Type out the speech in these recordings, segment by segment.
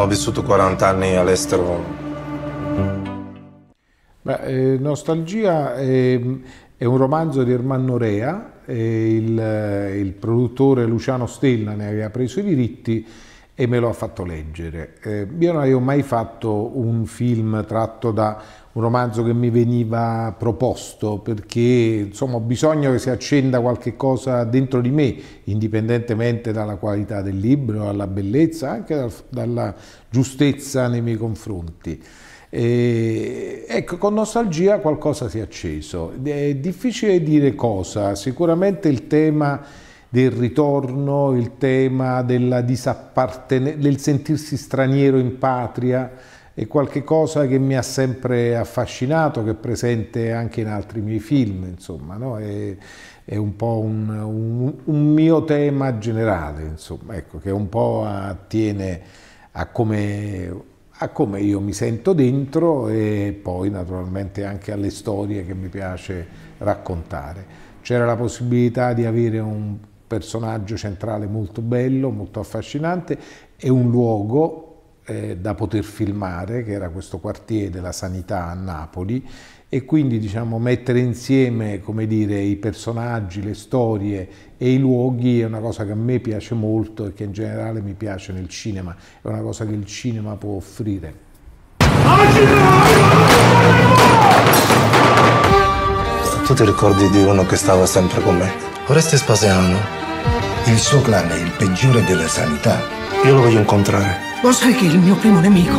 ho vissuto 40 anni all'estero. Eh, nostalgia è, è, un romanzo di Ermanno Rea, il, eh, il produttore Luciano Stella ne aveva preso i diritti e me lo ha fatto leggere. Eh, io non avevo mai fatto un film tratto da un romanzo che mi veniva proposto perché insomma ho bisogno che si accenda qualche cosa dentro di me, indipendentemente dalla qualità del libro, dalla bellezza, anche dal, dalla giustezza nei miei confronti. Eh, ecco, con nostalgia qualcosa si è acceso. È difficile dire cosa, sicuramente il tema del ritorno, il tema del sentirsi straniero in patria, è qualcosa che mi ha sempre affascinato, che è presente anche in altri miei film, insomma, no? è, è, un po' un, un, un mio tema generale, insomma, ecco, che un po' attiene a come, a come io mi sento dentro e poi naturalmente anche alle storie che mi piace raccontare. C'era la possibilità di avere un, personaggio centrale molto bello, molto affascinante e un luogo eh, da poter filmare, che era questo quartiere della Sanità a Napoli, e quindi diciamo, mettere insieme come dire, i personaggi, le storie e i luoghi è una cosa che a me piace molto e che in generale mi piace nel cinema, è una cosa che il cinema può offrire. Tu ti ricordi di uno che stava sempre con me? Oreste Spasiano il suo clan è il peggiore della sanità. Io lo voglio incontrare. Lo sai che è il mio primo nemico?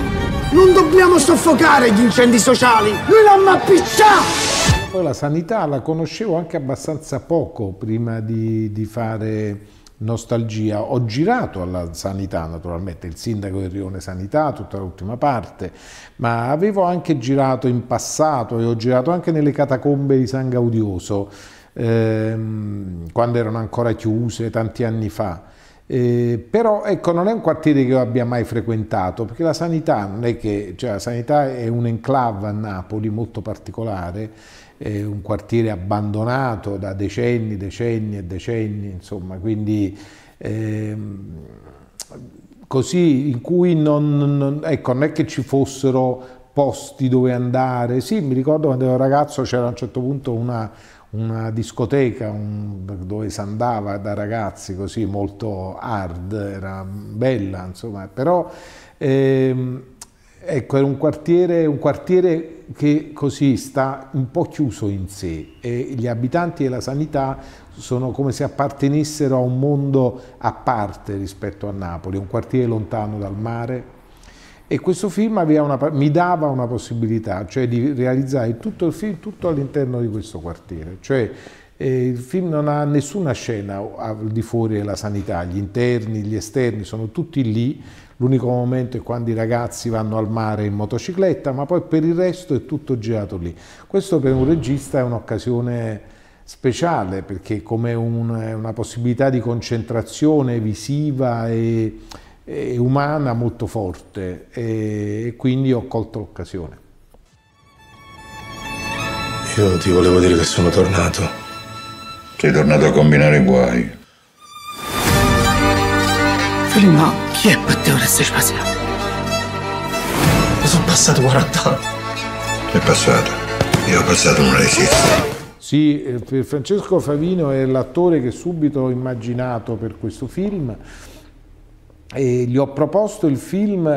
Non dobbiamo soffocare gli incendi sociali! Noi l'hanno appicciato! Poi la sanità la conoscevo anche abbastanza poco prima di, di fare nostalgia. Ho girato alla sanità, naturalmente, il sindaco di Rione Sanità, tutta l'ultima parte, ma avevo anche girato in passato e ho girato anche nelle catacombe di San Gaudioso ehm, quando erano ancora chiuse tanti anni fa. Eh, però ecco, non è un quartiere che io abbia mai frequentato, perché la sanità non è che, cioè la sanità è un enclave a Napoli molto particolare, è un quartiere abbandonato da decenni, decenni e decenni, insomma, quindi ehm, così in cui non, non, ecco, non è che ci fossero posti dove andare. Sì, mi ricordo quando ero ragazzo c'era a un certo punto una, una discoteca un, dove si andava da ragazzi così molto hard, era bella, insomma, però ehm, ecco, era un quartiere, un quartiere, che così sta un po' chiuso in sé e gli abitanti e la sanità sono come se appartenessero a un mondo a parte rispetto a Napoli, un quartiere lontano dal mare, e questo film una, mi dava una possibilità, cioè di realizzare tutto il film tutto all'interno di questo quartiere, cioè eh, il film non ha nessuna scena al di fuori della sanità, gli interni, gli esterni sono tutti lì, l'unico momento è quando i ragazzi vanno al mare in motocicletta, ma poi per il resto è tutto girato lì. Questo per un regista è un'occasione speciale perché come un, una possibilità di concentrazione visiva e e umana molto forte e quindi ho colto l'occasione. Io ti volevo dire che sono tornato. Sei tornato a combinare guai. Prima chi è Patteonessa Spaziale? Sono passato 40 anni. È passato. Io ho passato una resistenza. Sì, eh, Francesco Favino è l'attore che subito ho immaginato per questo film e gli ho proposto il film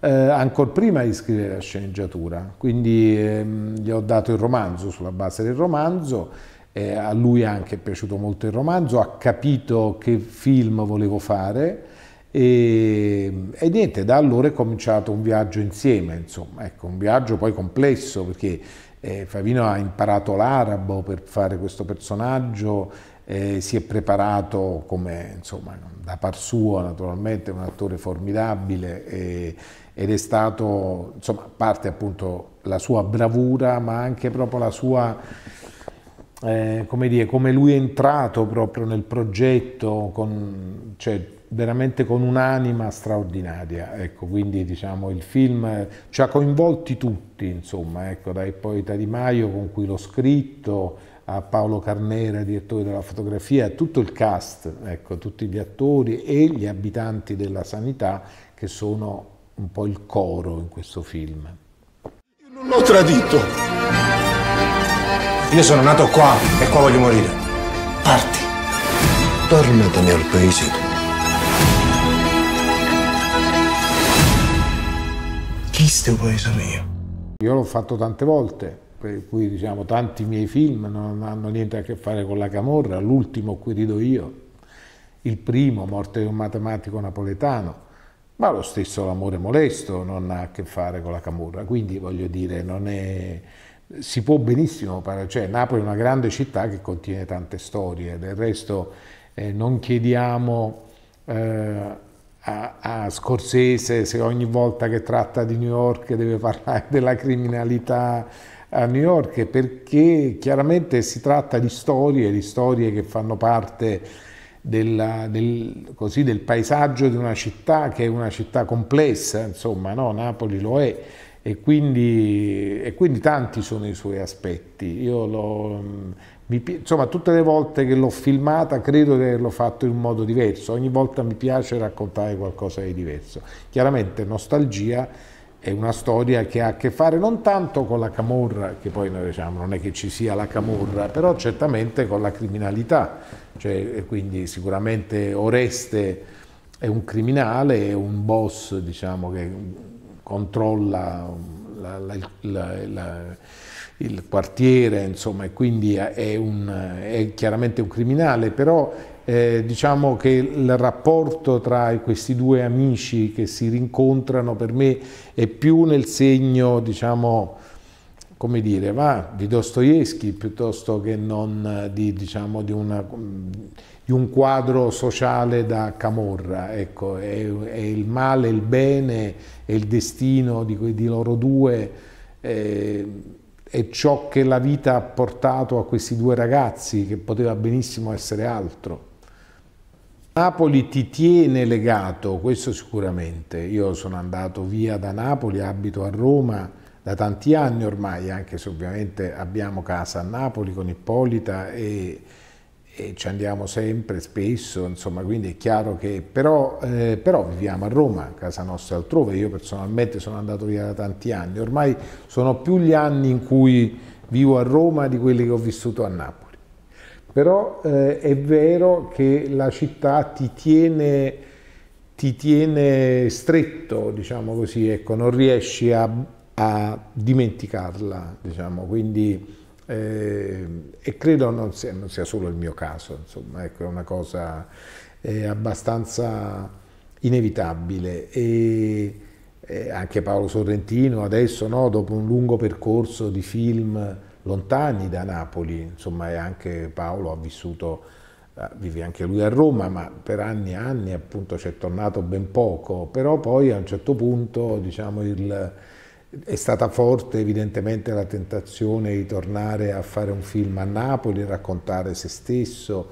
eh, ancora prima di scrivere la sceneggiatura, quindi ehm, gli ho dato il romanzo sulla base del romanzo, eh, a lui è anche piaciuto molto il romanzo, ha capito che film volevo fare e, e niente, da allora è cominciato un viaggio insieme, insomma, ecco, un viaggio poi complesso perché eh, Favino ha imparato l'arabo per fare questo personaggio eh, si è preparato come, insomma, da par suo naturalmente, un attore formidabile e, ed è stato, insomma, parte appunto la sua bravura ma anche proprio la sua... Eh, come dire, come lui è entrato proprio nel progetto, con, cioè, veramente con un'anima straordinaria. Ecco, quindi diciamo, il film ci ha coinvolti tutti, insomma, ecco, dai poeta Di Maio con cui l'ho scritto, a Paolo Carnera, direttore della fotografia, a tutto il cast, ecco, tutti gli attori e gli abitanti della sanità che sono un po' il coro in questo film. Io non l'ho tradito. Io sono nato qua e qua voglio morire. Parti. Torna Tornatene al paese Chi Questo è il paese mio. Io l'ho fatto tante volte per cui diciamo, tanti miei film non hanno niente a che fare con la Camorra, l'ultimo cui rido io, il primo, Morte di un matematico napoletano, ma lo stesso L'amore molesto non ha a che fare con la Camorra, quindi voglio dire, è, si può benissimo, parlare, cioè Napoli è una grande città che contiene tante storie, del resto eh, non chiediamo... Eh, a, a, Scorsese se ogni volta che tratta di New York deve parlare della criminalità a New York perché chiaramente si tratta di storie, di storie che fanno parte della, del, così, del, paesaggio di una città che è una città complessa, insomma, no? Napoli lo è e quindi, e quindi, tanti sono i suoi aspetti. Lo, mm, mi, insomma, tutte le volte che l'ho filmata credo di averlo fatto in un modo diverso, ogni volta mi piace raccontare qualcosa di diverso. Chiaramente nostalgia è una storia che ha a che fare non tanto con la camorra, che poi noi diciamo non è che ci sia la camorra, però certamente con la criminalità, cioè, quindi sicuramente Oreste è un criminale, è un boss diciamo, che controlla la, la, la, il quartiere, insomma, e quindi è, un, è chiaramente un criminale, però eh, diciamo che il rapporto tra questi due amici che si rincontrano per me è più nel segno, diciamo, come dire, va, di Dostoevsky piuttosto che non di, diciamo, di, una, di, un quadro sociale da Camorra. Ecco, è, è il male, il bene e il destino di, di loro due. Eh, è ciò che la vita ha portato a questi due ragazzi, che poteva benissimo essere altro. Napoli ti tiene legato, questo sicuramente. Io sono andato via da Napoli, abito a Roma da tanti anni ormai, anche se ovviamente abbiamo casa a Napoli con Ippolita e, e ci andiamo sempre, spesso, insomma, quindi è chiaro che... Però, eh, però viviamo a Roma, casa nostra altrove, io personalmente sono andato via da tanti anni, ormai sono più gli anni in cui vivo a Roma di quelli che ho vissuto a Napoli. Però eh, è vero che la città ti tiene, ti tiene stretto, diciamo così, ecco, non riesci a, a dimenticarla, diciamo, quindi... Eh, e credo non sia, non sia, solo il mio caso, insomma, ecco, è una cosa eh, abbastanza inevitabile. E, eh, anche Paolo Sorrentino adesso, no, dopo un lungo percorso di film, lontani da Napoli, insomma è anche Paolo ha vissuto, eh, vive anche lui a Roma, ma per anni e anni appunto ci è tornato ben poco, però poi a un certo punto diciamo, il, è stata forte evidentemente la tentazione di tornare a fare un film a Napoli, raccontare se stesso,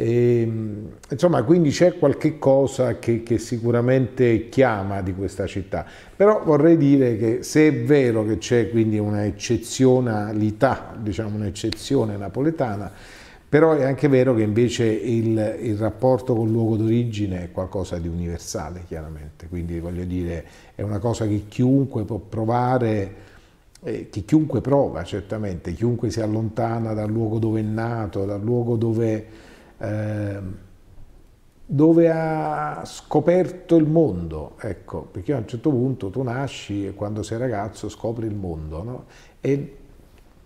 e, ehm, insomma, quindi c'è qualche cosa che, che, sicuramente chiama di questa città, però vorrei dire che se è vero che c'è quindi un'eccezionalità, diciamo un'eccezione napoletana, però è anche vero che invece il, il rapporto col luogo d'origine è qualcosa di universale, chiaramente, quindi voglio dire è una cosa che chiunque può provare eh, che chiunque prova certamente, chiunque si allontana dal luogo dove è nato, dal luogo dove, Ehm, dove ha scoperto il mondo, ecco, perché a un certo punto tu nasci e quando sei ragazzo scopri il mondo, no? E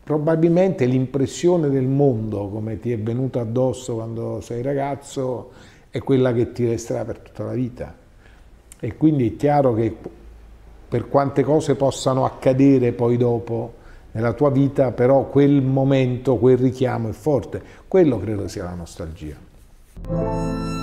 probabilmente l'impressione del mondo come ti è venuta addosso quando sei ragazzo è quella che ti resterà per tutta la vita. E quindi è chiaro che per quante cose possano accadere poi dopo, nella tua vita, però quel momento, quel richiamo è forte. Quello credo sia la nostalgia.